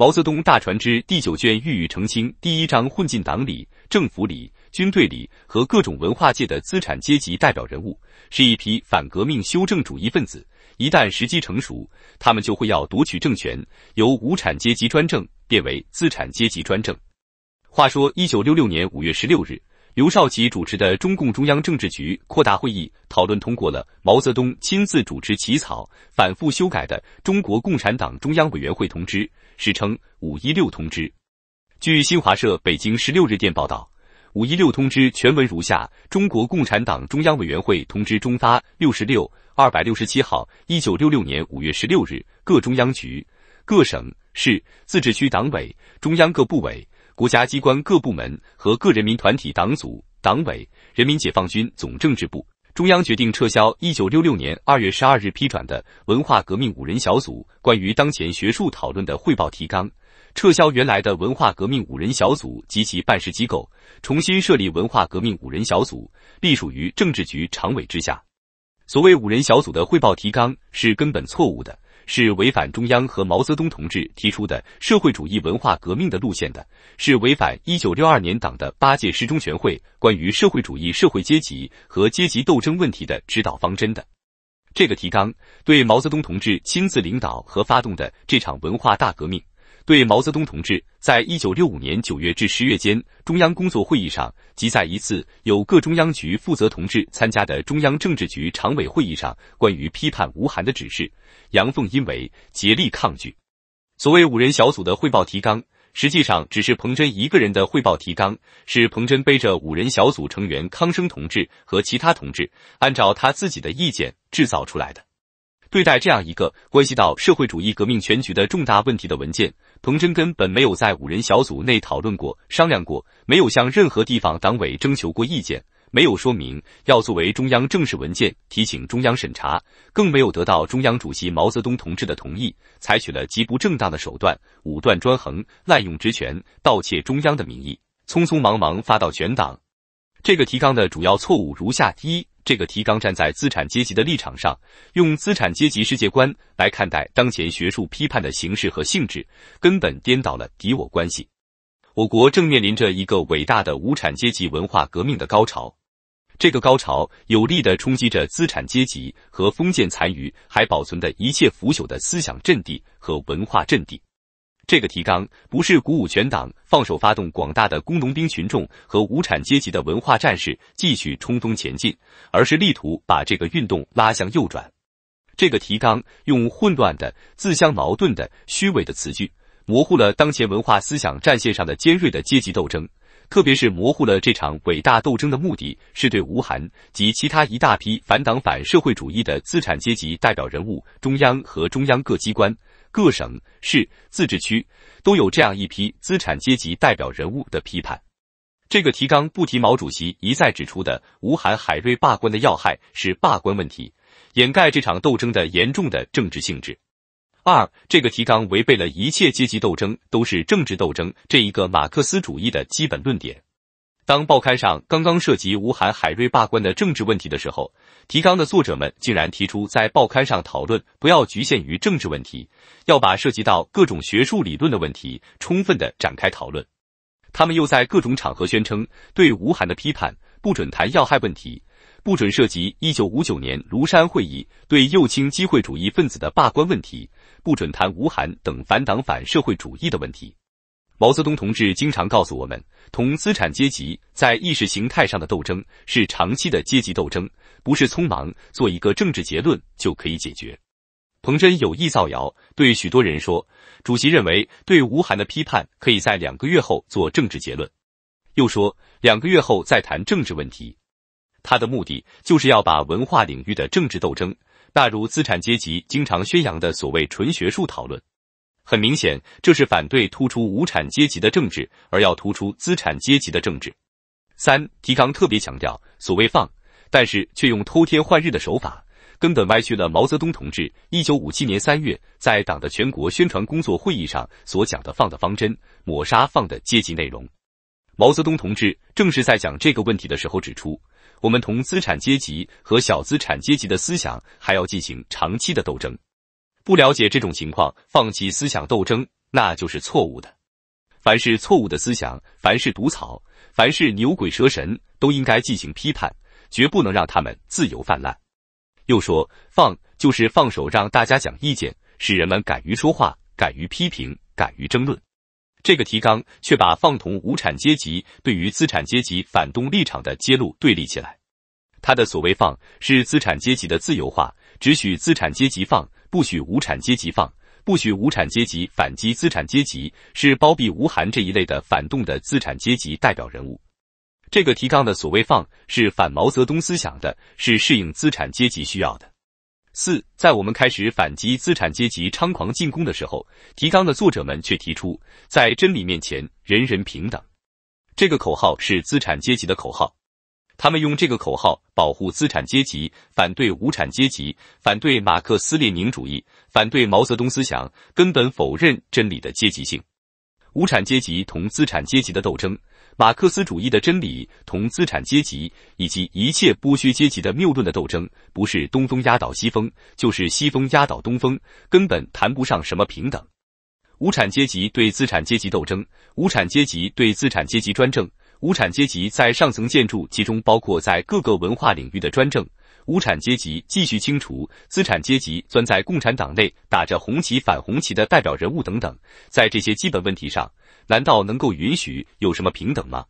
毛泽东大传之第九卷欲以澄清，第一章混进党里、政府里、军队里和各种文化界的资产阶级代表人物，是一批反革命修正主义分子。一旦时机成熟，他们就会要夺取政权，由无产阶级专政变为资产阶级专政。话说，一九六六年五月十六日。刘少奇主持的中共中央政治局扩大会议讨论通过了毛泽东亲自主持起草、反复修改的《中国共产党中央委员会通知》，史称“五一六通知”。据新华社北京十六日电报道，“五一六通知”全文如下：中国共产党中央委员会通知中发六十六二百六十七号，一九六六年五月十六日，各中央局、各省、市、自治区党委、中央各部委。国家机关各部门和各人民团体党组、党委，人民解放军总政治部，中央决定撤销1966年2月12日批转的《文化革命五人小组关于当前学术讨论的汇报提纲》，撤销原来的文化革命五人小组及其办事机构，重新设立文化革命五人小组，隶属于政治局常委之下。所谓五人小组的汇报提纲是根本错误的。是违反中央和毛泽东同志提出的社会主义文化革命的路线的，是违反一九六二年党的八届十中全会关于社会主义社会阶级和阶级斗争问题的指导方针的。这个提纲对毛泽东同志亲自领导和发动的这场文化大革命。对毛泽东同志在一九六五年九月至十月间中央工作会议上及在一次由各中央局负责同志参加的中央政治局常委会议上关于批判吴晗的指示，杨凤英为竭力抗拒。所谓五人小组的汇报提纲，实际上只是彭真一个人的汇报提纲，是彭真背着五人小组成员康生同志和其他同志，按照他自己的意见制造出来的。对待这样一个关系到社会主义革命全局的重大问题的文件，彭真根本没有在五人小组内讨论过、商量过，没有向任何地方党委征求过意见，没有说明要作为中央正式文件提请中央审查，更没有得到中央主席毛泽东同志的同意，采取了极不正当的手段，武断专横、滥用职权、盗窃中央的名义，匆匆忙忙发到全党。这个提纲的主要错误如下：一这个提纲站在资产阶级的立场上，用资产阶级世界观来看待当前学术批判的形式和性质，根本颠倒了敌我关系。我国正面临着一个伟大的无产阶级文化革命的高潮，这个高潮有力的冲击着资产阶级和封建残余还保存的一切腐朽的思想阵地和文化阵地。这个提纲不是鼓舞全党放手发动广大的工农兵群众和无产阶级的文化战士继续冲锋前进，而是力图把这个运动拉向右转。这个提纲用混乱的、自相矛盾的、虚伪的词句，模糊了当前文化思想战线上的尖锐的阶级斗争，特别是模糊了这场伟大斗争的目的是对吴晗及其他一大批反党反社会主义的资产阶级代表人物、中央和中央各机关。各省、市、自治区都有这样一批资产阶级代表人物的批判。这个提纲不提毛主席一再指出的吴晗、海瑞罢官的要害是罢官问题，掩盖这场斗争的严重的政治性质。二，这个提纲违背了一切阶级斗争都是政治斗争这一个马克思主义的基本论点。当报刊上刚刚涉及吴晗、海瑞罢官的政治问题的时候，提纲的作者们竟然提出，在报刊上讨论不要局限于政治问题，要把涉及到各种学术理论的问题充分的展开讨论。他们又在各种场合宣称，对吴晗的批判不准谈要害问题，不准涉及一九五九年庐山会议对右倾机会主义分子的罢官问题，不准谈吴晗等反党反社会主义的问题。毛泽东同志经常告诉我们，同资产阶级在意识形态上的斗争是长期的阶级斗争，不是匆忙做一个政治结论就可以解决。彭真有意造谣，对许多人说，主席认为对吴晗的批判可以在两个月后做政治结论，又说两个月后再谈政治问题。他的目的就是要把文化领域的政治斗争纳入资产阶级经常宣扬的所谓纯学术讨论。很明显，这是反对突出无产阶级的政治，而要突出资产阶级的政治。三提纲特别强调所谓“放”，但是却用偷天换日的手法，根本歪曲了毛泽东同志一九五七年三月在党的全国宣传工作会议上所讲的“放”的方针，抹杀“放”的阶级内容。毛泽东同志正是在讲这个问题的时候指出，我们同资产阶级和小资产阶级的思想还要进行长期的斗争。不了解这种情况，放弃思想斗争，那就是错误的。凡是错误的思想，凡是毒草，凡是牛鬼蛇神，都应该进行批判，绝不能让他们自由泛滥。又说放就是放手，让大家讲意见，使人们敢于说话，敢于批评，敢于争论。这个提纲却把放同无产阶级对于资产阶级反动立场的揭露对立起来。他的所谓放，是资产阶级的自由化，只许资产阶级放。不许无产阶级放，不许无产阶级反击资产阶级，是包庇吴晗这一类的反动的资产阶级代表人物。这个提纲的所谓放，是反毛泽东思想的，是适应资产阶级需要的。四，在我们开始反击资产阶级猖狂进攻的时候，提纲的作者们却提出，在真理面前人人平等。这个口号是资产阶级的口号。他们用这个口号保护资产阶级，反对无产阶级，反对马克思列宁主义，反对毛泽东思想，根本否认真理的阶级性。无产阶级同资产阶级的斗争，马克思主义的真理同资产阶级以及一切剥削阶级的谬论的斗争，不是东风压倒西风，就是西风压倒东风，根本谈不上什么平等。无产阶级对资产阶级斗争，无产阶级对资产阶级专政。无产阶级在上层建筑，其中包括在各个文化领域的专政，无产阶级继续清除资产阶级钻在共产党内打着红旗反红旗的代表人物等等，在这些基本问题上，难道能够允许有什么平等吗？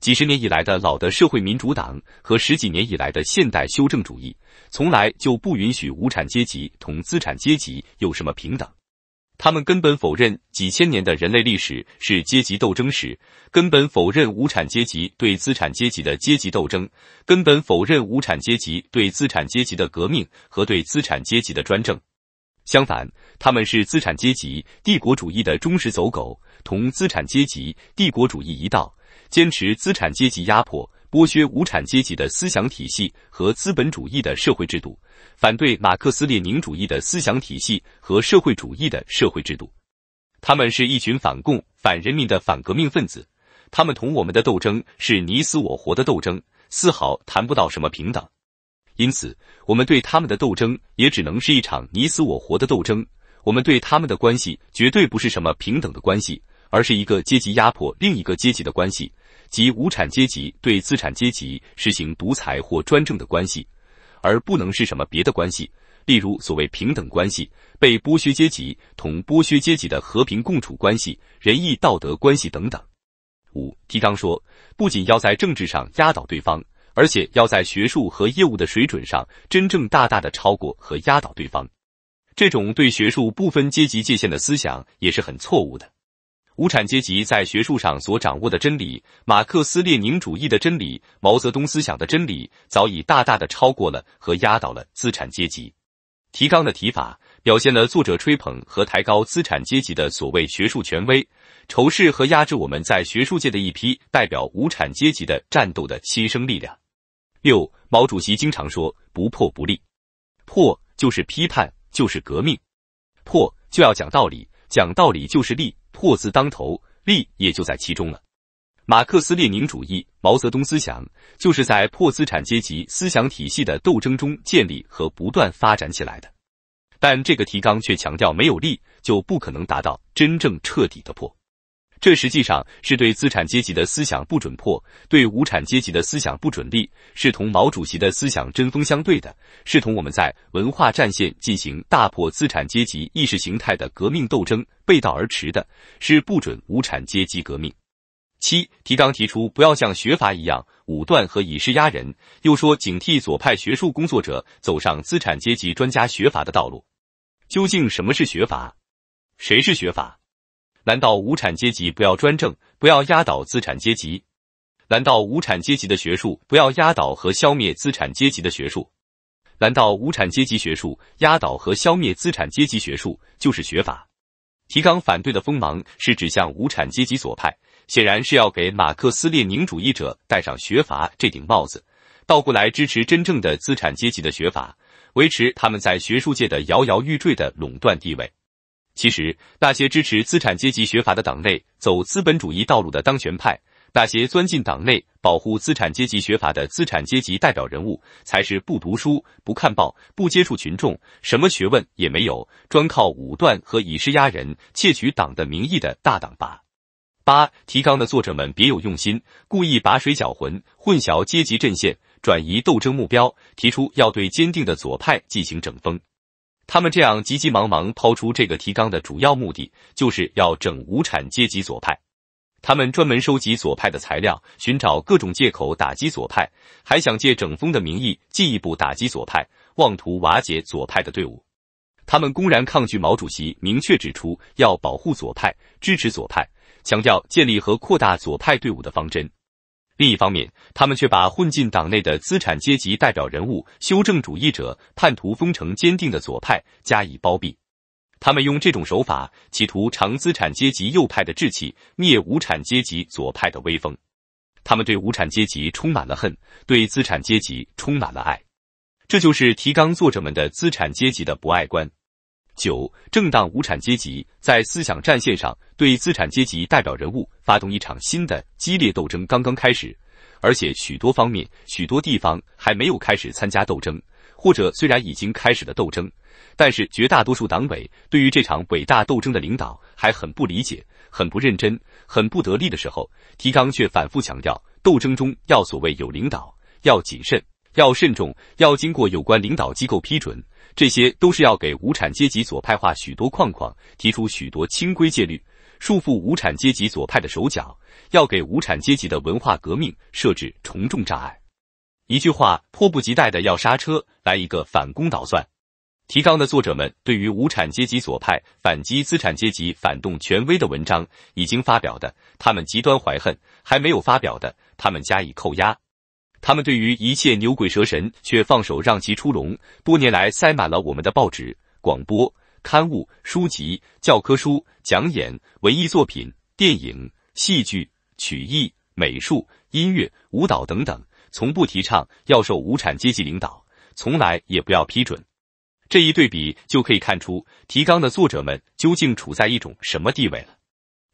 几十年以来的老的社会民主党和十几年以来的现代修正主义，从来就不允许无产阶级同资产阶级有什么平等。他们根本否认几千年的人类历史是阶级斗争史，根本否认无产阶级对资产阶级的阶级斗争，根本否认无产阶级对资产阶级的革命和对资产阶级的专政。相反，他们是资产阶级帝国主义的忠实走狗，同资产阶级帝国主义一道，坚持资产阶级压迫。剥削无产阶级的思想体系和资本主义的社会制度，反对马克思列宁主义的思想体系和社会主义的社会制度。他们是一群反共、反人民的反革命分子。他们同我们的斗争是你死我活的斗争，丝毫谈不到什么平等。因此，我们对他们的斗争也只能是一场你死我活的斗争。我们对他们的关系绝对不是什么平等的关系，而是一个阶级压迫另一个阶级的关系。即无产阶级对资产阶级实行独裁或专政的关系，而不能是什么别的关系，例如所谓平等关系、被剥削阶级同剥削阶级的和平共处关系、仁义道德关系等等。五，提纲说，不仅要在政治上压倒对方，而且要在学术和业务的水准上真正大大的超过和压倒对方。这种对学术不分阶级界限的思想也是很错误的。无产阶级在学术上所掌握的真理，马克思列宁主义的真理，毛泽东思想的真理，早已大大的超过了和压倒了资产阶级。提纲的提法表现了作者吹捧和抬高资产阶级的所谓学术权威，仇视和压制我们在学术界的一批代表无产阶级的战斗的新生力量。六，毛主席经常说，不破不立，破就是批判，就是革命，破就要讲道理，讲道理就是立。破字当头，利也就在其中了。马克思列宁主义、毛泽东思想，就是在破资产阶级思想体系的斗争中建立和不断发展起来的。但这个提纲却强调，没有利就不可能达到真正彻底的破。这实际上是对资产阶级的思想不准破，对无产阶级的思想不准立，是同毛主席的思想针锋相对的，是同我们在文化战线进行大破资产阶级意识形态的革命斗争背道而驰的，是不准无产阶级革命。七提纲提出不要像学阀一样武断和以势压人，又说警惕左派学术工作者走上资产阶级专家学阀的道路。究竟什么是学阀？谁是学阀？难道无产阶级不要专政，不要压倒资产阶级？难道无产阶级的学术不要压倒和消灭资产阶级的学术？难道无产阶级学术压倒和消灭资产阶级学术就是学法？提纲反对的锋芒是指向无产阶级左派，显然是要给马克思列宁主义者戴上学法这顶帽子，倒过来支持真正的资产阶级的学法，维持他们在学术界的摇摇欲坠的垄断地位。其实，那些支持资产阶级学法的党内走资本主义道路的当权派，那些钻进党内保护资产阶级学法的资产阶级代表人物，才是不读书、不看报、不接触群众，什么学问也没有，专靠武断和以势压人，窃取党的名义的大党吧。八提纲的作者们别有用心，故意把水搅浑，混淆阶级阵线，转移斗争目标，提出要对坚定的左派进行整风。他们这样急急忙忙抛出这个提纲的主要目的，就是要整无产阶级左派。他们专门收集左派的材料，寻找各种借口打击左派，还想借整风的名义进一步打击左派，妄图瓦解左派的队伍。他们公然抗拒毛主席明确指出要保护左派、支持左派，强调建立和扩大左派队伍的方针。另一方面，他们却把混进党内的资产阶级代表人物、修正主义者、叛徒、封成坚定的左派加以包庇。他们用这种手法，企图长资产阶级右派的志气，灭无产阶级左派的威风。他们对无产阶级充满了恨，对资产阶级充满了爱。这就是提纲作者们的资产阶级的博爱观。九，正当无产阶级在思想战线上对资产阶级代表人物发动一场新的激烈斗争刚刚开始，而且许多方面、许多地方还没有开始参加斗争，或者虽然已经开始了斗争，但是绝大多数党委对于这场伟大斗争的领导还很不理解、很不认真、很不得力的时候，提纲却反复强调，斗争中要所谓有领导，要谨慎。要慎重，要经过有关领导机构批准，这些都是要给无产阶级左派画许多框框，提出许多清规戒律，束缚无产阶级左派的手脚，要给无产阶级的文化革命设置重重障碍。一句话，迫不及待的要刹车，来一个反攻倒算。提纲的作者们对于无产阶级左派反击资产阶级反动权威的文章已经发表的，他们极端怀恨；还没有发表的，他们加以扣押。他们对于一切牛鬼蛇神却放手让其出笼，多年来塞满了我们的报纸、广播、刊物、书籍、教科书、讲演、文艺作品、电影、戏剧、曲艺、美术、音乐、舞蹈等等，从不提倡要受无产阶级领导，从来也不要批准。这一对比就可以看出，提纲的作者们究竟处在一种什么地位了。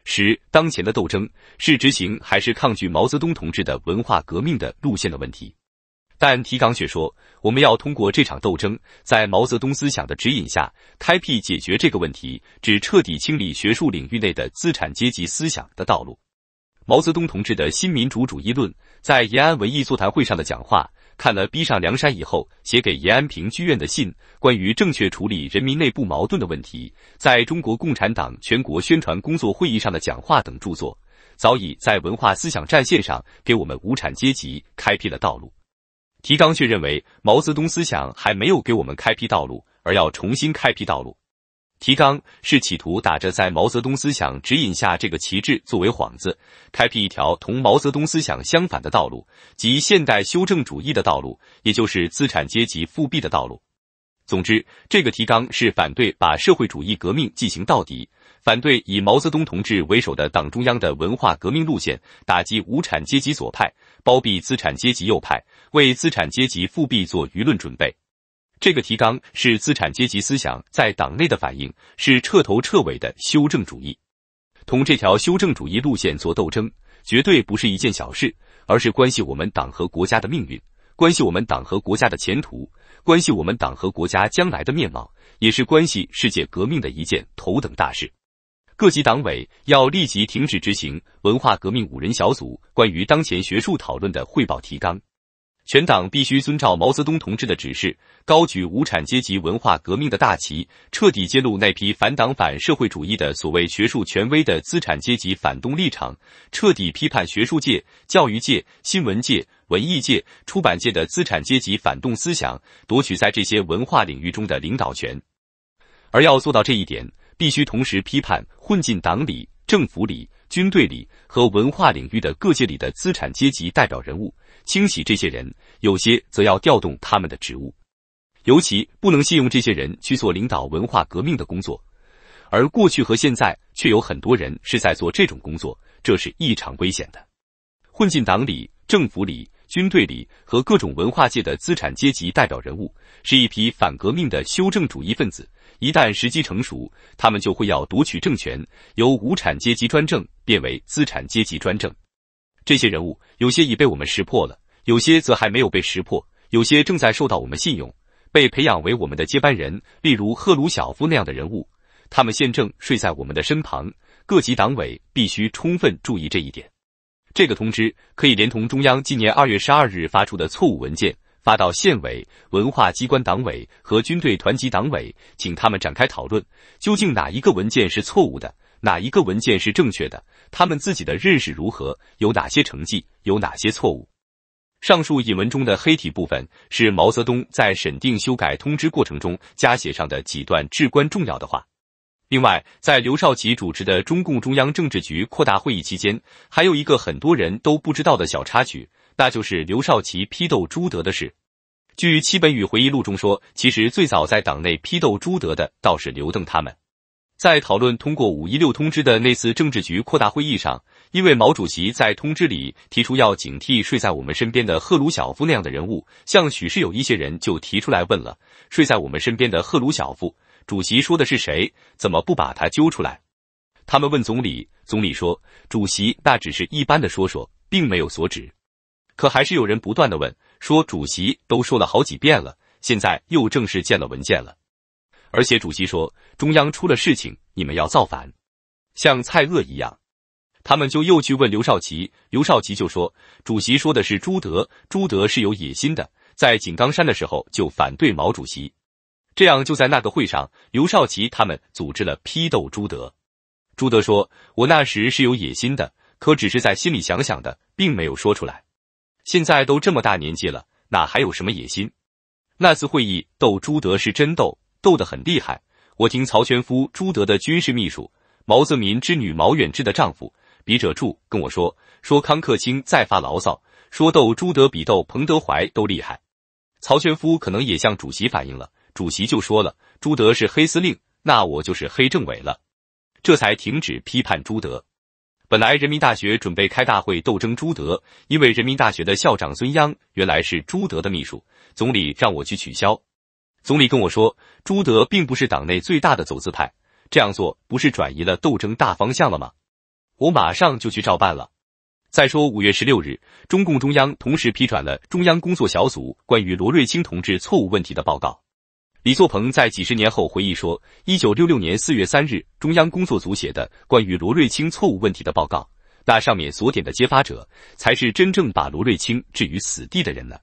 十，当前的斗争是执行还是抗拒毛泽东同志的文化革命的路线的问题，但提纲却说，我们要通过这场斗争，在毛泽东思想的指引下，开辟解决这个问题，指彻底清理学术领域内的资产阶级思想的道路。毛泽东同志的新民主主义论，在延安文艺座谈会上的讲话。看了《逼上梁山》以后，写给延安平剧院的信，《关于正确处理人民内部矛盾的问题》，在中国共产党全国宣传工作会议上的讲话等著作，早已在文化思想战线上给我们无产阶级开辟了道路。提纲却认为毛泽东思想还没有给我们开辟道路，而要重新开辟道路。提纲是企图打着在毛泽东思想指引下这个旗帜作为幌子，开辟一条同毛泽东思想相反的道路，即现代修正主义的道路，也就是资产阶级复辟的道路。总之，这个提纲是反对把社会主义革命进行到底，反对以毛泽东同志为首的党中央的文化革命路线，打击无产阶级左派，包庇资产阶级右派，为资产阶级复辟做舆论准备。这个提纲是资产阶级思想在党内的反应，是彻头彻尾的修正主义。同这条修正主义路线做斗争，绝对不是一件小事，而是关系我们党和国家的命运，关系我们党和国家的前途，关系我们党和国家将来的面貌，也是关系世界革命的一件头等大事。各级党委要立即停止执行文化革命五人小组关于当前学术讨论的汇报提纲。全党必须遵照毛泽东同志的指示，高举无产阶级文化革命的大旗，彻底揭露那批反党反社会主义的所谓学术权威的资产阶级反动立场，彻底批判学术界、教育界、新闻界、文艺界、出版界的资产阶级反动思想，夺取在这些文化领域中的领导权。而要做到这一点，必须同时批判混进党里、政府里、军队里和文化领域的各界里的资产阶级代表人物。清洗这些人，有些则要调动他们的职务，尤其不能信用这些人去做领导文化革命的工作。而过去和现在却有很多人是在做这种工作，这是异常危险的。混进党里、政府里、军队里和各种文化界的资产阶级代表人物，是一批反革命的修正主义分子。一旦时机成熟，他们就会要夺取政权，由无产阶级专政变为资产阶级专政。这些人物，有些已被我们识破了，有些则还没有被识破，有些正在受到我们信用，被培养为我们的接班人，例如赫鲁晓夫那样的人物。他们现正睡在我们的身旁，各级党委必须充分注意这一点。这个通知可以连同中央今年二月十二日发出的错误文件发到县委、文化机关党委和军队团级党委，请他们展开讨论，究竟哪一个文件是错误的。哪一个文件是正确的？他们自己的认识如何？有哪些成绩？有哪些错误？上述引文中的黑体部分是毛泽东在审定修改通知过程中加写上的几段至关重要的话。另外，在刘少奇主持的中共中央政治局扩大会议期间，还有一个很多人都不知道的小插曲，那就是刘少奇批斗朱德的事。据戚本禹回忆录中说，其实最早在党内批斗朱德的倒是刘邓他们。在讨论通过五一六通知的那次政治局扩大会议上，因为毛主席在通知里提出要警惕睡在我们身边的赫鲁晓夫那样的人物，像许世友一些人就提出来问了：睡在我们身边的赫鲁晓夫，主席说的是谁？怎么不把他揪出来？他们问总理，总理说：主席那只是一般的说说，并没有所指。可还是有人不断的问，说主席都说了好几遍了，现在又正式见了文件了。而且主席说，中央出了事情，你们要造反，像蔡锷一样。他们就又去问刘少奇，刘少奇就说，主席说的是朱德，朱德是有野心的，在井冈山的时候就反对毛主席。这样就在那个会上，刘少奇他们组织了批斗朱德。朱德说，我那时是有野心的，可只是在心里想想的，并没有说出来。现在都这么大年纪了，哪还有什么野心？那次会议斗朱德是真斗。斗得很厉害，我听曹全夫、朱德的军事秘书、毛泽民之女毛远志的丈夫笔者柱跟我说，说康克清在发牢骚，说斗朱德比斗彭德怀都厉害。曹全夫可能也向主席反映了，主席就说了，朱德是黑司令，那我就是黑政委了，这才停止批判朱德。本来人民大学准备开大会斗争朱德，因为人民大学的校长孙央原来是朱德的秘书，总理让我去取消。总理跟我说，朱德并不是党内最大的走资派，这样做不是转移了斗争大方向了吗？我马上就去照办了。再说五月十六日，中共中央同时批转了中央工作小组关于罗瑞卿同志错误问题的报告。李作鹏在几十年后回忆说，一九六六年四月三日，中央工作组写的关于罗瑞卿错误问题的报告，那上面所点的揭发者，才是真正把罗瑞卿置于死地的人呢。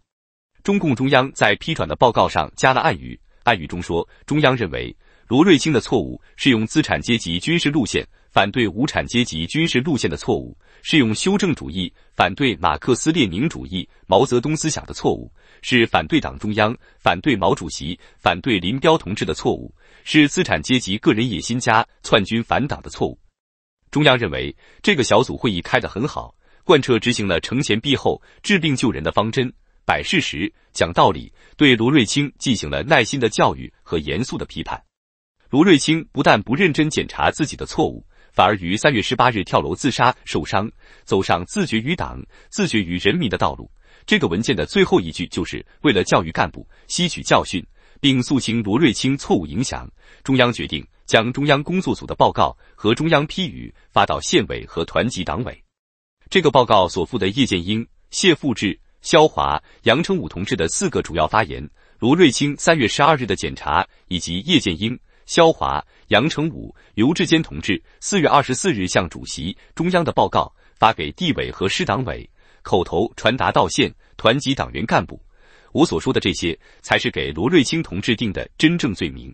中共中央在批转的报告上加了暗语，暗语中说，中央认为罗瑞卿的错误是用资产阶级军事路线反对无产阶级军事路线的错误，是用修正主义反对马克思列宁主义毛泽东思想的错误，是反对党中央、反对毛主席、反对林彪同志的错误，是资产阶级个人野心家篡军反党的错误。中央认为这个小组会议开得很好，贯彻执行了惩前毖后治病救人的方针。摆事实、讲道理，对罗瑞卿进行了耐心的教育和严肃的批判。罗瑞卿不但不认真检查自己的错误，反而于三月十八日跳楼自杀，受伤，走上自绝于党、自绝于人民的道路。这个文件的最后一句就是为了教育干部吸取教训，并肃清罗瑞卿错误影响。中央决定将中央工作组的报告和中央批语发到县委和团级党委。这个报告所附的叶剑英、谢富治。肖华、杨成武同志的四个主要发言，罗瑞卿三月十二日的检查，以及叶剑英、肖华、杨成武、刘志坚同志四月二十四日向主席、中央的报告，发给地委和师党委，口头传达到县团级党员干部。我所说的这些，才是给罗瑞卿同志定的真正罪名。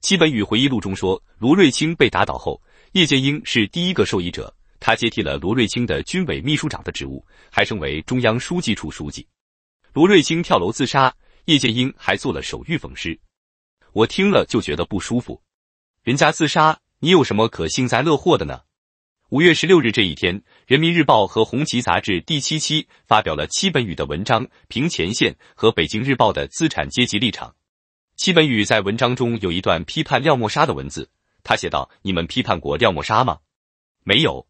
戚本禹回忆录中说，罗瑞卿被打倒后，叶剑英是第一个受益者。他接替了罗瑞卿的军委秘书长的职务，还升为中央书记处书记。罗瑞卿跳楼自杀，叶剑英还做了手谕讽刺。我听了就觉得不舒服，人家自杀，你有什么可幸灾乐祸的呢？五月十六日这一天，《人民日报》和《红旗》杂志第七期发表了戚本禹的文章，评前线和《北京日报》的资产阶级立场。戚本禹在文章中有一段批判廖沫沙的文字，他写道：“你们批判过廖沫沙吗？没有。”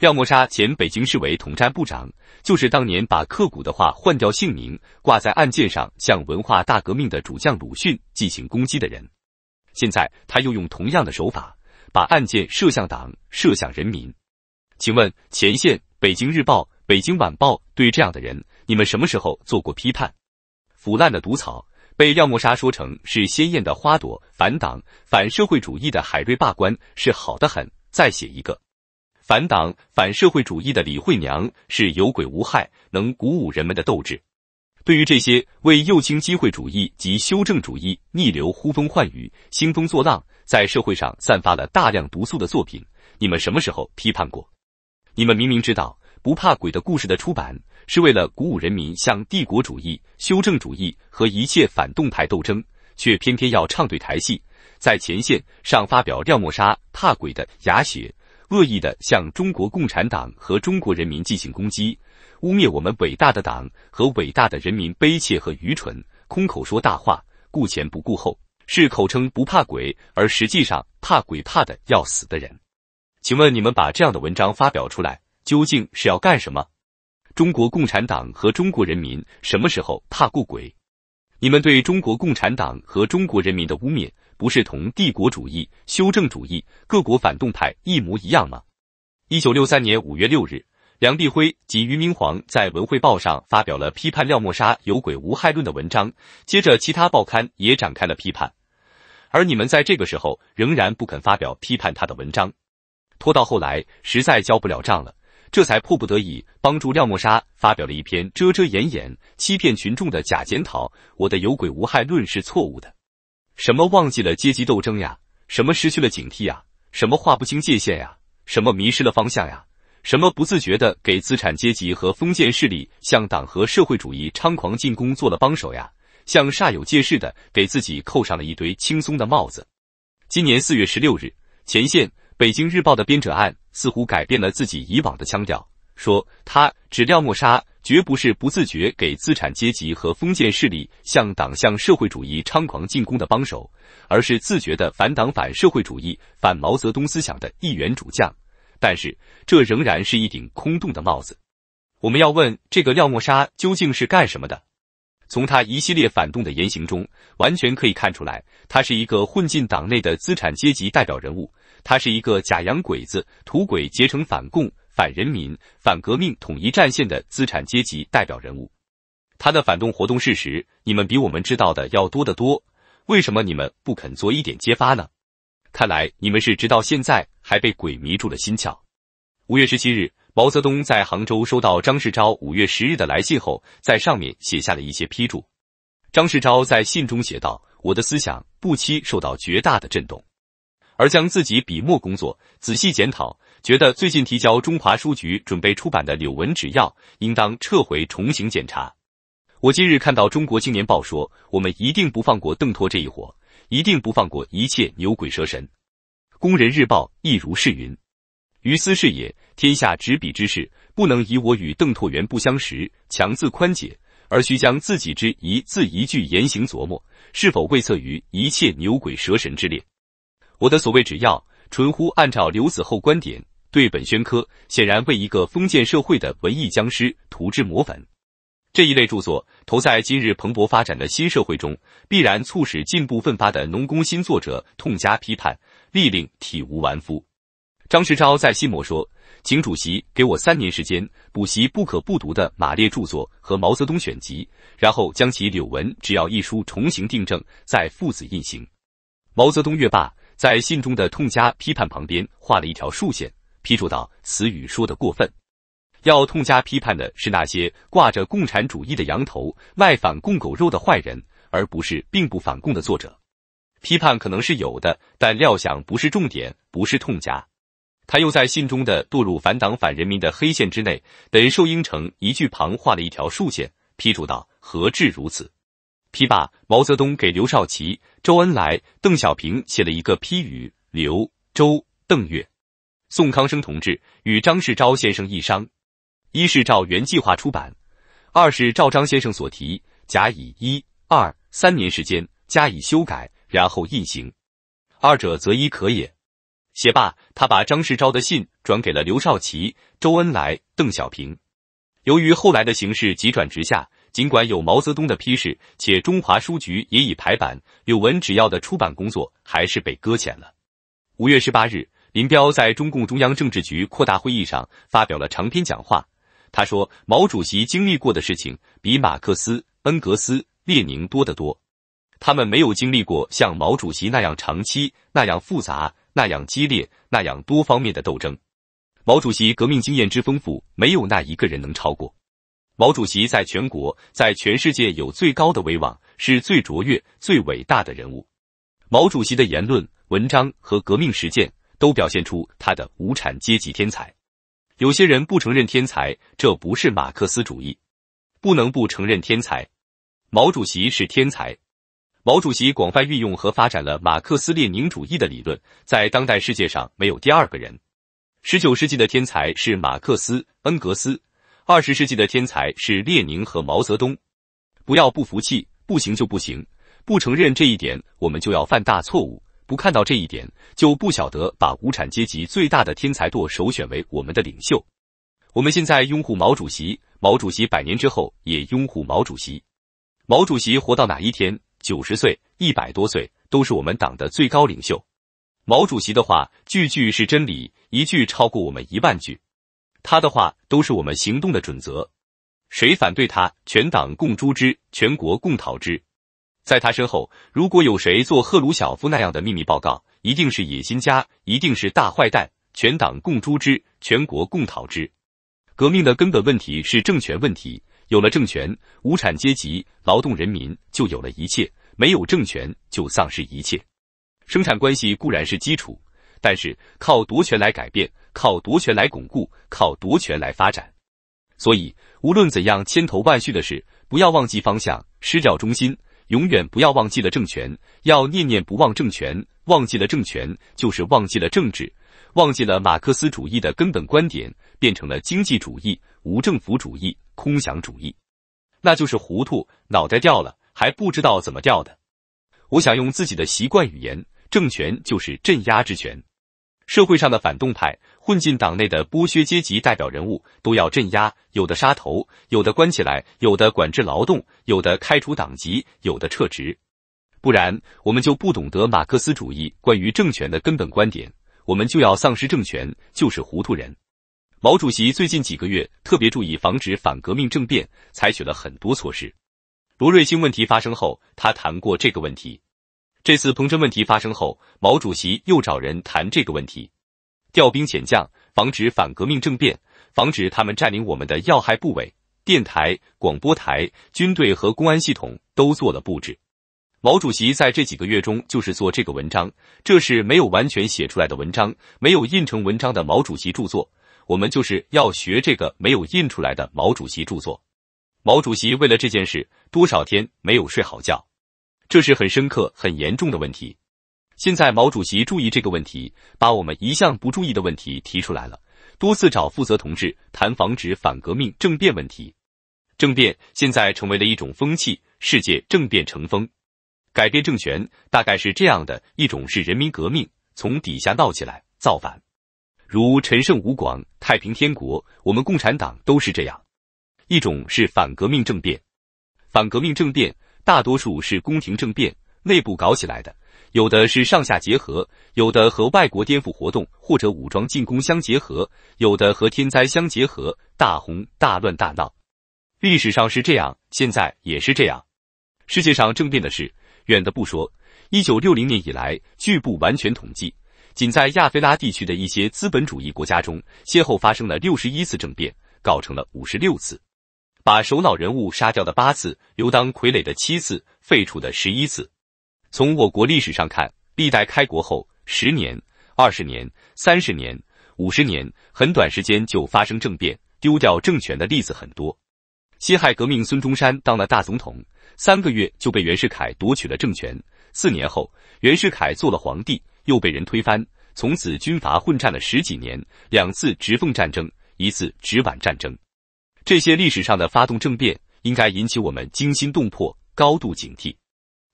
廖沫沙，前北京市委统战部长，就是当年把刻骨的话换掉姓名挂在案件上，向文化大革命的主将鲁迅进行攻击的人。现在他又用同样的手法，把案件射向党，射向人民。请问前线《北京日报》《北京晚报》对这样的人，你们什么时候做过批判？腐烂的毒草被廖沫沙说成是鲜艳的花朵，反党反社会主义的海瑞罢官是好的很，再写一个。反党反社会主义的李慧娘是有鬼无害，能鼓舞人们的斗志。对于这些为右倾机会主义及修正主义逆流呼风唤雨、兴风作浪，在社会上散发了大量毒素的作品，你们什么时候批判过？你们明明知道《不怕鬼的故事》的出版是为了鼓舞人民向帝国主义、修正主义和一切反动派斗争，却偏偏要唱对台戏，在前线上发表廖沫沙怕鬼的牙血。恶意的向中国共产党和中国人民进行攻击，污蔑我们伟大的党和伟大的人民卑怯和愚蠢，空口说大话，顾前不顾后，是口称不怕鬼而实际上怕鬼怕的要死的人。请问你们把这样的文章发表出来，究竟是要干什么？中国共产党和中国人民什么时候怕过鬼？你们对中国共产党和中国人民的污蔑。不是同帝国主义、修正主义各国反动派一模一样吗？一九六三年五月六日，梁碧辉及于明煌在《文汇报》上发表了批判廖沫沙有鬼无害论的文章，接着其他报刊也展开了批判。而你们在这个时候仍然不肯发表批判他的文章，拖到后来实在交不了账了，这才迫不得已帮助廖沫沙发表了一篇遮遮掩掩、欺骗群众的假检讨。我的有鬼无害论是错误的。什么忘记了阶级斗争呀？什么失去了警惕呀？什么划不清界限呀？什么迷失了方向呀？什么不自觉的给资产阶级和封建势力向党和社会主义猖狂进攻做了帮手呀？向煞有介事的给自己扣上了一堆轻松的帽子。今年四月十六日，前线《北京日报》的编者按似乎改变了自己以往的腔调，说他只料莫杀。绝不是不自觉给资产阶级和封建势力向党向社会主义猖狂进攻的帮手，而是自觉的反党反社会主义反毛泽东思想的一员主将。但是，这仍然是一顶空洞的帽子。我们要问，这个廖沫沙究竟是干什么的？从他一系列反动的言行中，完全可以看出来，他是一个混进党内的资产阶级代表人物，他是一个假洋鬼子、土鬼结成反共。反人民、反革命统一战线的资产阶级代表人物，他的反动活动事实，你们比我们知道的要多得多。为什么你们不肯做一点揭发呢？看来你们是直到现在还被鬼迷住了心窍。五月十七日，毛泽东在杭州收到张世钊五月十日的来信后，在上面写下了一些批注。张世钊在信中写道：“我的思想不期受到绝大的震动，而将自己笔墨工作仔细检讨。”觉得最近提交中华书局准备出版的《柳文指要》应当撤回，重新检查。我今日看到《中国青年报》说：“我们一定不放过邓拓这一伙，一定不放过一切牛鬼蛇神。”《工人日报》亦如是云。于斯是也，天下执笔之事，不能以我与邓拓原不相识强自宽解，而需将自己之一字一句言行琢磨，是否未测于一切牛鬼蛇神之列。我的所谓只要，纯乎按照刘子厚观点。对本宣科，显然为一个封建社会的文艺僵尸涂脂抹粉。这一类著作投在今日蓬勃发展的新社会中，必然促使进步奋发的农工新作者痛加批判，力令体无完肤。张石昭在信末说：“请主席给我三年时间，补习不可不读的马列著作和毛泽东选集，然后将其柳文只要一书重行订正，再父子印行。”毛泽东阅罢，在信中的痛加批判旁边画了一条竖线。批注道：“词语说的过分，要痛加批判的是那些挂着共产主义的羊头卖反共狗肉的坏人，而不是并不反共的作者。批判可能是有的，但料想不是重点，不是痛加。”他又在信中的堕入反党反人民的黑线之内，给寿英城一句旁画了一条竖线，批注道：“何至如此？”批罢，毛泽东给刘少奇、周恩来、邓小平写了一个批语：刘、周、邓岳。宋康生同志与张世钊先生一商，一是照原计划出版，二是照张先生所提，甲乙一、二三年时间加以修改，然后印行，二者择一可也。写罢，他把张世钊的信转给了刘少奇、周恩来、邓小平。由于后来的形势急转直下，尽管有毛泽东的批示，且中华书局也已排版，柳文只要的出版工作还是被搁浅了。五月十八日。林彪在中共中央政治局扩大会议上发表了长篇讲话。他说：“毛主席经历过的事情比马克思、恩格斯、列宁多得多，他们没有经历过像毛主席那样长期、那样复杂、那样激烈、那样多方面的斗争。毛主席革命经验之丰富，没有那一个人能超过。毛主席在全国、在全世界有最高的威望，是最卓越、最伟大的人物。毛主席的言论、文章和革命实践。”都表现出他的无产阶级天才。有些人不承认天才，这不是马克思主义，不能不承认天才。毛主席是天才，毛主席广泛运用和发展了马克思列宁主义的理论，在当代世界上没有第二个人。十九世纪的天才是马克思、恩格斯，二十世纪的天才是列宁和毛泽东。不要不服气，不行就不行，不承认这一点，我们就要犯大错误。不看到这一点，就不晓得把无产阶级最大的天才舵首选为我们的领袖。我们现在拥护毛主席，毛主席百年之后也拥护毛主席。毛主席活到哪一天，九十岁、一百多岁，都是我们党的最高领袖。毛主席的话，句句是真理，一句超过我们一万句。他的话都是我们行动的准则。谁反对他，全党共诛之，全国共讨之。在他身后，如果有谁做赫鲁晓夫那样的秘密报告，一定是野心家，一定是大坏蛋，全党共诛之，全国共讨之。革命的根本问题是政权问题，有了政权，无产阶级、劳动人民就有了一切；没有政权，就丧失一切。生产关系固然是基础，但是靠夺权来改变，靠夺权来巩固，靠夺权来发展。所以，无论怎样千头万绪的事，不要忘记方向，失掉中心。永远不要忘记了政权，要念念不忘政权。忘记了政权，就是忘记了政治，忘记了马克思主义的根本观点，变成了经济主义、无政府主义、空想主义，那就是糊涂，脑袋掉了还不知道怎么掉的。我想用自己的习惯语言，政权就是镇压之权。社会上的反动派混进党内的剥削阶级代表人物都要镇压，有的杀头，有的关起来，有的管制劳动，有的开除党籍，有的撤职。不然，我们就不懂得马克思主义关于政权的根本观点，我们就要丧失政权，就是糊涂人。毛主席最近几个月特别注意防止反革命政变，采取了很多措施。罗瑞卿问题发生后，他谈过这个问题。这次彭真问题发生后，毛主席又找人谈这个问题，调兵遣将，防止反革命政变，防止他们占领我们的要害部位。电台、广播台、军队和公安系统都做了布置。毛主席在这几个月中就是做这个文章，这是没有完全写出来的文章，没有印成文章的毛主席著作。我们就是要学这个没有印出来的毛主席著作。毛主席为了这件事，多少天没有睡好觉。这是很深刻、很严重的问题。现在毛主席注意这个问题，把我们一向不注意的问题提出来了。多次找负责同志谈防止反革命政变问题。政变现在成为了一种风气，世界政变成风。改变政权大概是这样的一种：是人民革命，从底下闹起来造反，如陈胜吴广、太平天国。我们共产党都是这样。一种是反革命政变，反革命政变。大多数是宫廷政变内部搞起来的，有的是上下结合，有的和外国颠覆活动或者武装进攻相结合，有的和天灾相结合，大红大乱大闹。历史上是这样，现在也是这样。世界上政变的事，远的不说，一九六零年以来，据不完全统计，仅在亚非拉地区的一些资本主义国家中，先后发生了六十一次政变，搞成了五十六次。把首脑人物杀掉的八次，留当傀儡的七次，废除的十一次。从我国历史上看，历代开国后十年、二十年、三十年、五十年，很短时间就发生政变，丢掉政权的例子很多。辛亥革命，孙中山当了大总统，三个月就被袁世凯夺取了政权。四年后，袁世凯做了皇帝，又被人推翻。从此，军阀混战了十几年，两次直奉战争，一次直皖战争。这些历史上的发动政变，应该引起我们惊心动魄、高度警惕。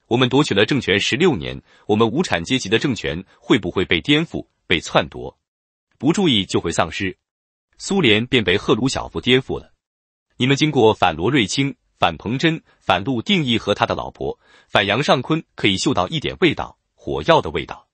我们夺取了政权十六年，我们无产阶级的政权会不会被颠覆、被篡夺？不注意就会丧失。苏联便被赫鲁晓夫颠覆了。你们经过反罗瑞卿、反彭真、反陆定义和他的老婆、反杨尚昆，可以嗅到一点味道——火药的味道。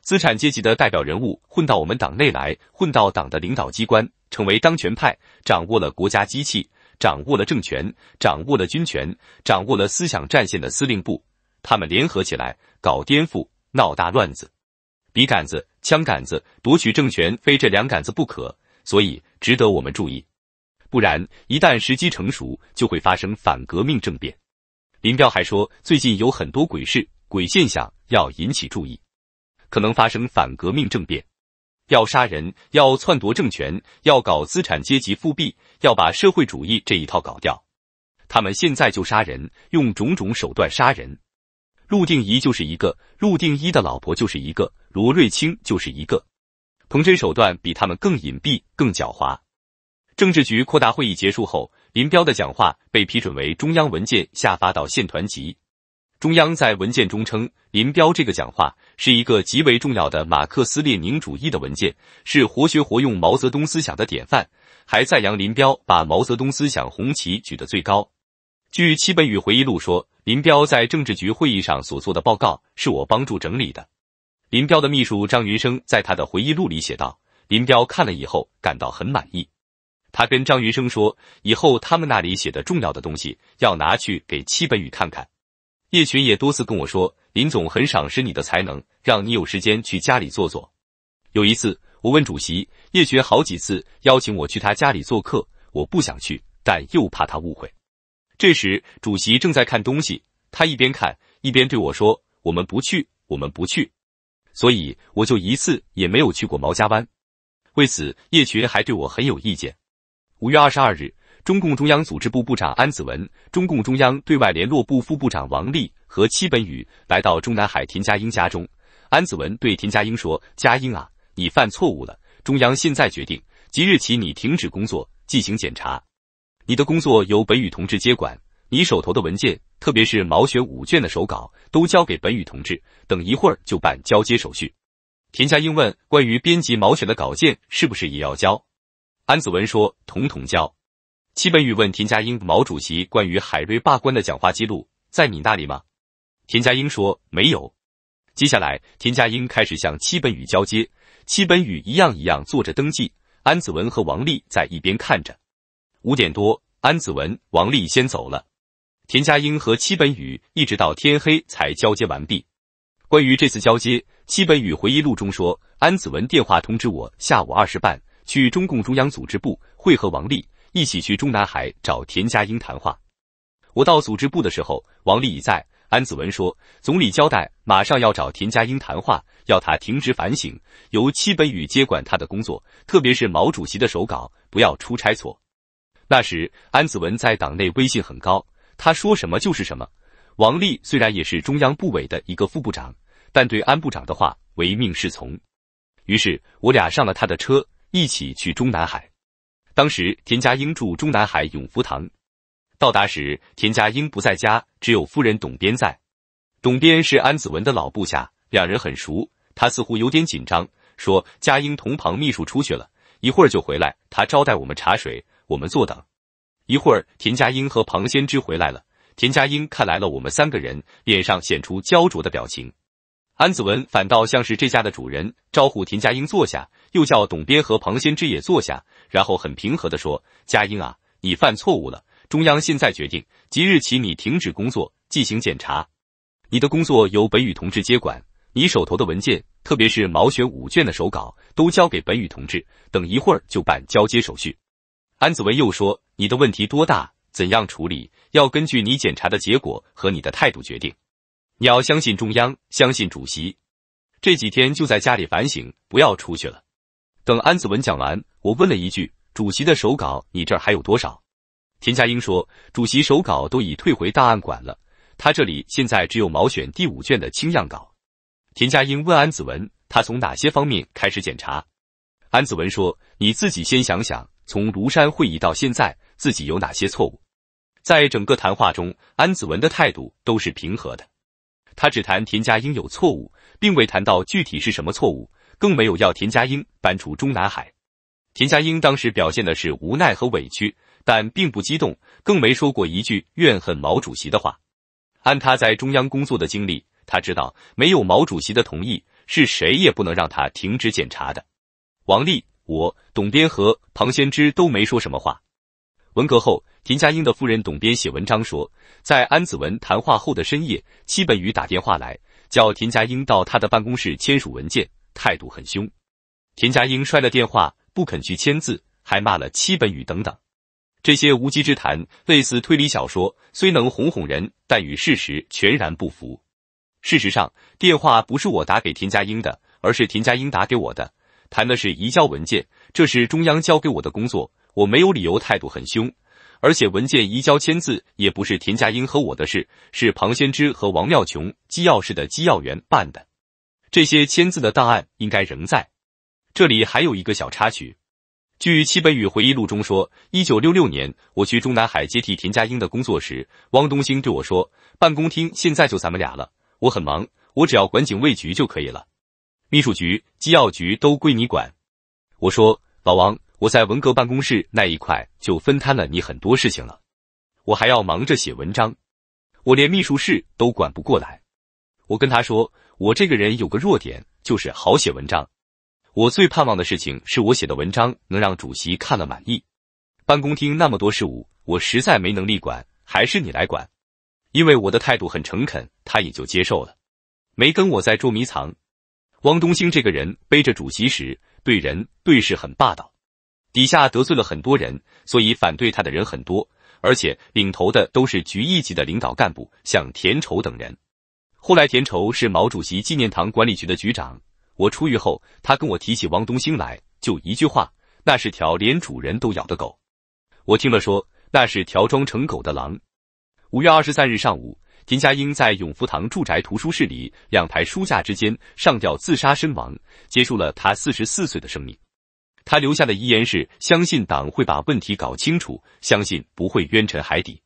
资产阶级的代表人物混到我们党内来，混到党的领导机关。成为当权派，掌握了国家机器，掌握了政权，掌握了军权，掌握了思想战线的司令部。他们联合起来搞颠覆，闹大乱子。笔杆子、枪杆子夺取政权，非这两杆子不可，所以值得我们注意。不然，一旦时机成熟，就会发生反革命政变。林彪还说，最近有很多鬼事、鬼现象要引起注意，可能发生反革命政变。要杀人，要篡夺政权，要搞资产阶级复辟，要把社会主义这一套搞掉。他们现在就杀人，用种种手段杀人。陆定一就是一个，陆定一的老婆就是一个，罗瑞卿就是一个。彭真手段比他们更隐蔽、更狡猾。政治局扩大会议结束后，林彪的讲话被批准为中央文件，下发到县团级。中央在文件中称，林彪这个讲话是一个极为重要的马克思列宁主义的文件，是活学活用毛泽东思想的典范，还赞扬林彪把毛泽东思想红旗举得最高。据戚本禹回忆录说，林彪在政治局会议上所做的报告是我帮助整理的。林彪的秘书张云生在他的回忆录里写道，林彪看了以后感到很满意，他跟张云生说，以后他们那里写的重要的东西要拿去给戚本禹看看。叶群也多次跟我说，林总很赏识你的才能，让你有时间去家里坐坐。有一次，我问主席，叶群好几次邀请我去他家里做客，我不想去，但又怕他误会。这时，主席正在看东西，他一边看一边对我说：“我们不去，我们不去。”所以，我就一次也没有去过毛家湾。为此，叶群还对我很有意见。五月二十二日。中共中央组织部部长安子文、中共中央对外联络部副部长王立和戚本禹来到中南海田家英家中。安子文对田家英说：“家英啊，你犯错误了。中央现在决定，即日起你停止工作，进行检查。你的工作由本禹同志接管。你手头的文件，特别是《毛选》五卷的手稿，都交给本禹同志。等一会儿就办交接手续。”田家英问：“关于编辑《毛选》的稿件，是不是也要交？”安子文说：“统统交。”戚本禹问田家英：“毛主席关于海瑞罢官的讲话记录在你那里吗？”田家英说：“没有。”接下来，田家英开始向戚本禹交接，戚本禹一样一样做着登记。安子文和王丽在一边看着。五点多，安子文、王丽先走了。田家英和戚本禹一直到天黑才交接完毕。关于这次交接，戚本禹回忆录中说：“安子文电话通知我，下午二时半去中共中央组织部会合王丽。一起去中南海找田家英谈话。我到组织部的时候，王丽已在。安子文说，总理交代马上要找田家英谈话，要他停职反省，由戚本禹接管他的工作，特别是毛主席的手稿不要出差错。那时安子文在党内威信很高，他说什么就是什么。王丽虽然也是中央部委的一个副部长，但对安部长的话唯命是从。于是，我俩上了他的车，一起去中南海。当时田家英住中南海永福堂，到达时田家英不在家，只有夫人董边在。董边是安子文的老部下，两人很熟。他似乎有点紧张，说：“家英同庞秘书出去了一会儿就回来，他招待我们茶水，我们坐等。”一会儿田家英和庞先知回来了，田家英看来了我们三个人，脸上显出焦灼的表情。安子文反倒像是这家的主人，招呼田家英坐下，又叫董编和庞先知也坐下，然后很平和的说：“佳英啊，你犯错误了。中央现在决定，即日起你停止工作，进行检查。你的工作由本宇同志接管，你手头的文件，特别是《毛选》五卷的手稿，都交给本宇同志。等一会儿就办交接手续。”安子文又说：“你的问题多大？怎样处理？要根据你检查的结果和你的态度决定。”你要相信中央，相信主席。这几天就在家里反省，不要出去了。等安子文讲完，我问了一句：“主席的手稿你这儿还有多少？”田家英说：“主席手稿都已退回档案馆了，他这里现在只有毛选第五卷的清样稿。”田家英问安子文：“他从哪些方面开始检查？”安子文说：“你自己先想想，从庐山会议到现在，自己有哪些错误？”在整个谈话中，安子文的态度都是平和的。他只谈田家英有错误，并未谈到具体是什么错误，更没有要田家英搬出中南海。田家英当时表现的是无奈和委屈，但并不激动，更没说过一句怨恨毛主席的话。按他在中央工作的经历，他知道没有毛主席的同意，是谁也不能让他停止检查的。王丽、我、董边和庞先知都没说什么话。文革后，田家英的夫人董边写文章说，在安子文谈话后的深夜，戚本禹打电话来，叫田家英到他的办公室签署文件，态度很凶。田家英摔了电话，不肯去签字，还骂了戚本禹等等。这些无稽之谈，类似推理小说，虽能哄哄人，但与事实全然不符。事实上，电话不是我打给田家英的，而是田家英打给我的，谈的是移交文件，这是中央交给我的工作。我没有理由态度很凶，而且文件移交签字也不是田家英和我的事，是庞先知和王妙琼机要室的机要员办的。这些签字的档案应该仍在。这里还有一个小插曲，据戚本禹回忆录中说，一九六六年我去中南海接替田家英的工作时，汪东兴对我说：“办公厅现在就咱们俩了，我很忙，我只要管警卫局就可以了，秘书局、机要局都归你管。”我说：“老王，我在文革办公室那一块就分摊了你很多事情了，我还要忙着写文章，我连秘书室都管不过来。我跟他说，我这个人有个弱点，就是好写文章。我最盼望的事情是我写的文章能让主席看了满意。办公厅那么多事务，我实在没能力管，还是你来管。因为我的态度很诚恳，他也就接受了，没跟我在捉迷藏。汪东兴这个人背着主席时，对人对事很霸道。底下得罪了很多人，所以反对他的人很多，而且领头的都是局一级的领导干部，像田畴等人。后来田畴是毛主席纪念堂管理局的局长。我出狱后，他跟我提起王东兴来，就一句话：“那是条连主人都咬的狗。”我听了说：“那是条装成狗的狼。”五月二十三日上午，田家英在永福堂住宅图书室里，两排书架之间上吊自杀身亡，结束了他四十四岁的生命。他留下的遗言是：相信党会把问题搞清楚，相信不会冤沉海底。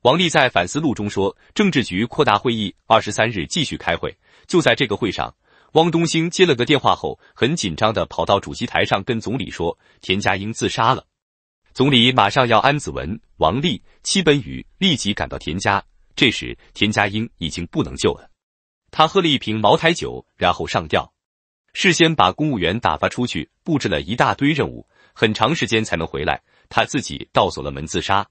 王立在反思录中说，政治局扩大会议二十三日继续开会，就在这个会上，汪东兴接了个电话后，很紧张的跑到主席台上跟总理说：“田家英自杀了。”总理马上要安子文、王立、戚本禹立即赶到田家，这时田家英已经不能救了，他喝了一瓶茅台酒，然后上吊。事先把公务员打发出去，布置了一大堆任务，很长时间才能回来。他自己倒锁了门自杀。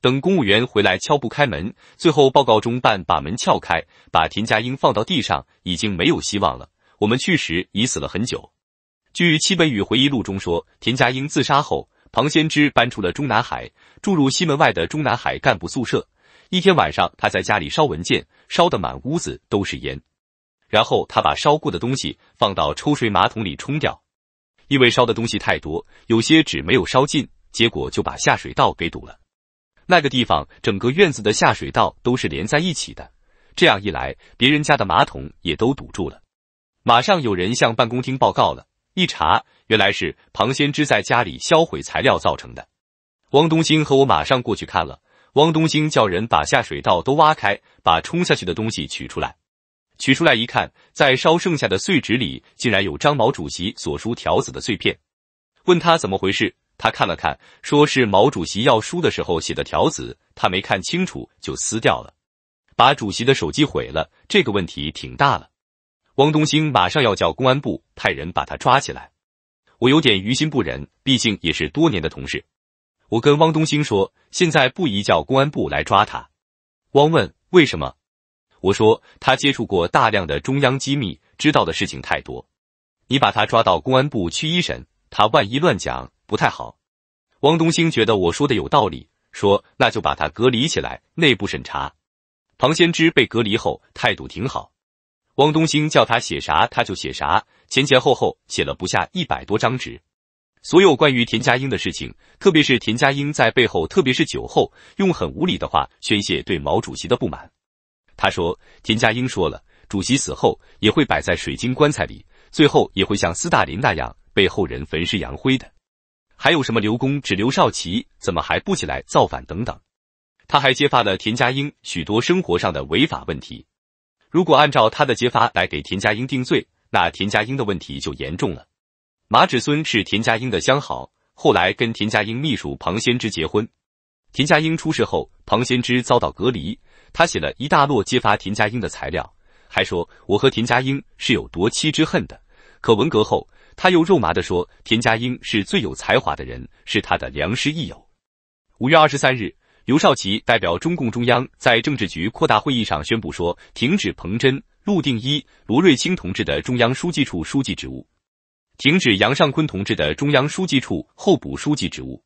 等公务员回来敲不开门，最后报告中办把门撬开，把田家英放到地上，已经没有希望了。我们去时已死了很久。据戚本禹回忆录中说，田家英自杀后，庞先知搬出了中南海，住入西门外的中南海干部宿舍。一天晚上，他在家里烧文件，烧的满屋子都是烟。然后他把烧过的东西放到抽水马桶里冲掉，因为烧的东西太多，有些纸没有烧尽，结果就把下水道给堵了。那个地方整个院子的下水道都是连在一起的，这样一来，别人家的马桶也都堵住了。马上有人向办公厅报告了，一查原来是庞先知在家里销毁材料造成的。汪东兴和我马上过去看了，汪东兴叫人把下水道都挖开，把冲下去的东西取出来。取出来一看，在烧剩下的碎纸里，竟然有张毛主席所书条子的碎片。问他怎么回事，他看了看，说是毛主席要书的时候写的条子，他没看清楚就撕掉了，把主席的手机毁了。这个问题挺大了，汪东兴马上要叫公安部派人把他抓起来。我有点于心不忍，毕竟也是多年的同事。我跟汪东兴说，现在不宜叫公安部来抓他。汪问为什么？我说他接触过大量的中央机密，知道的事情太多。你把他抓到公安部去一审，他万一乱讲不太好。汪东兴觉得我说的有道理，说那就把他隔离起来，内部审查。庞先知被隔离后态度挺好，汪东兴叫他写啥他就写啥，前前后后写了不下一百多张纸，所有关于田家英的事情，特别是田家英在背后，特别是酒后用很无理的话宣泄对毛主席的不满。他说：“田家英说了，主席死后也会摆在水晶棺材里，最后也会像斯大林那样被后人焚尸扬灰的。还有什么刘公只刘少奇怎么还不起来造反等等？”他还揭发了田家英许多生活上的违法问题。如果按照他的揭发来给田家英定罪，那田家英的问题就严重了。马芷孙是田家英的相好，后来跟田家英秘书庞先知结婚。田家英出事后，庞先知遭到隔离。他写了一大摞揭发田家英的材料，还说我和田家英是有夺妻之恨的。可文革后，他又肉麻地说田家英是最有才华的人，是他的良师益友。五月二十三日，刘少奇代表中共中央在政治局扩大会议上宣布说，停止彭真、陆定一、罗瑞卿同志的中央书记处书记职务，停止杨尚昆同志的中央书记处候补书记职务，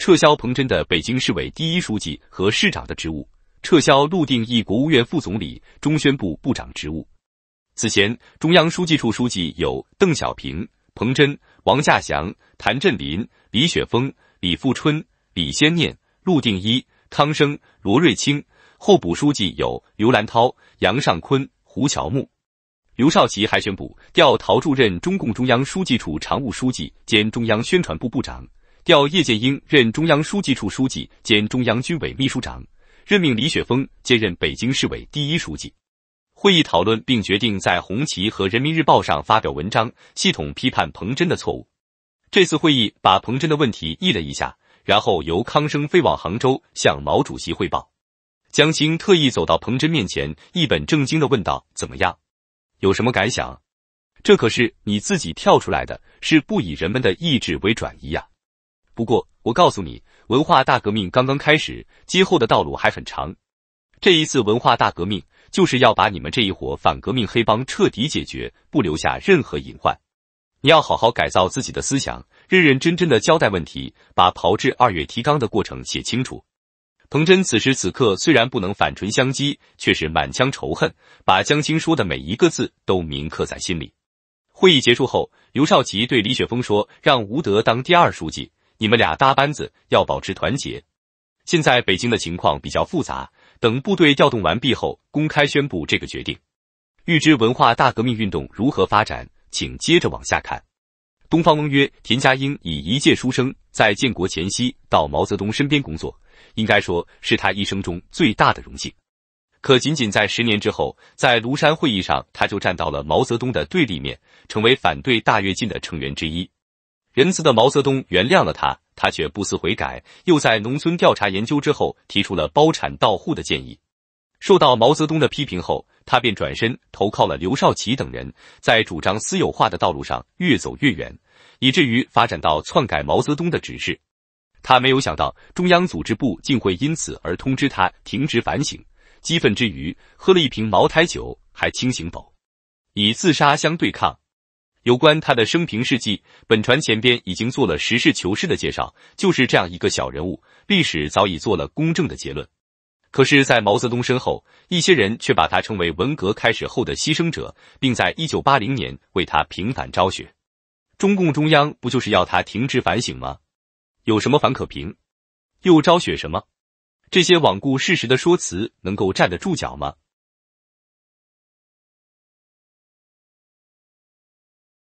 撤销彭真的北京市委第一书记和市长的职务。撤销陆定一国务院副总理、中宣部部长职务。此前，中央书记处书记有邓小平、彭真、王稼祥、谭震林、李雪峰、李富春、李先念、陆定一、康生、罗瑞卿。候补书记有刘兰涛、杨尚昆、胡乔木。刘少奇还宣布，调陶铸任中共中央书记处常务书记兼中央宣传部部长，调叶剑英任中央书记处书记兼中央军委秘书长。任命李雪峰接任北京市委第一书记。会议讨论并决定在《红旗》和《人民日报》上发表文章，系统批判彭真的错误。这次会议把彭真的问题议了一下，然后由康生飞往杭州向毛主席汇报。江青特意走到彭真面前，一本正经地问道：“怎么样？有什么感想？这可是你自己跳出来的，是不以人们的意志为转移呀。不过，我告诉你。”文化大革命刚刚开始，今后的道路还很长。这一次文化大革命就是要把你们这一伙反革命黑帮彻底解决，不留下任何隐患。你要好好改造自己的思想，认认真真的交代问题，把炮制二月提纲的过程写清楚。彭真此时此刻虽然不能反唇相讥，却是满腔仇恨，把江青说的每一个字都铭刻在心里。会议结束后，刘少奇对李雪峰说：“让吴德当第二书记。”你们俩搭班子要保持团结。现在北京的情况比较复杂，等部队调动完毕后，公开宣布这个决定。预知文化大革命运动如何发展，请接着往下看。东方翁曰：田家英以一介书生，在建国前夕到毛泽东身边工作，应该说是他一生中最大的荣幸。可仅仅在十年之后，在庐山会议上，他就站到了毛泽东的对立面，成为反对大跃进的成员之一。仁慈的毛泽东原谅了他，他却不思悔改，又在农村调查研究之后提出了包产到户的建议。受到毛泽东的批评后，他便转身投靠了刘少奇等人，在主张私有化的道路上越走越远，以至于发展到篡改毛泽东的指示。他没有想到中央组织部竟会因此而通知他停职反省，激愤之余喝了一瓶茅台酒，还清醒否？以自杀相对抗。有关他的生平事迹，本传前边已经做了实事求是的介绍。就是这样一个小人物，历史早已做了公正的结论。可是，在毛泽东身后，一些人却把他称为文革开始后的牺牲者，并在一九八零年为他平反昭雪。中共中央不就是要他停职反省吗？有什么反可平？又昭雪什么？这些罔顾事实的说辞能够站得住脚吗？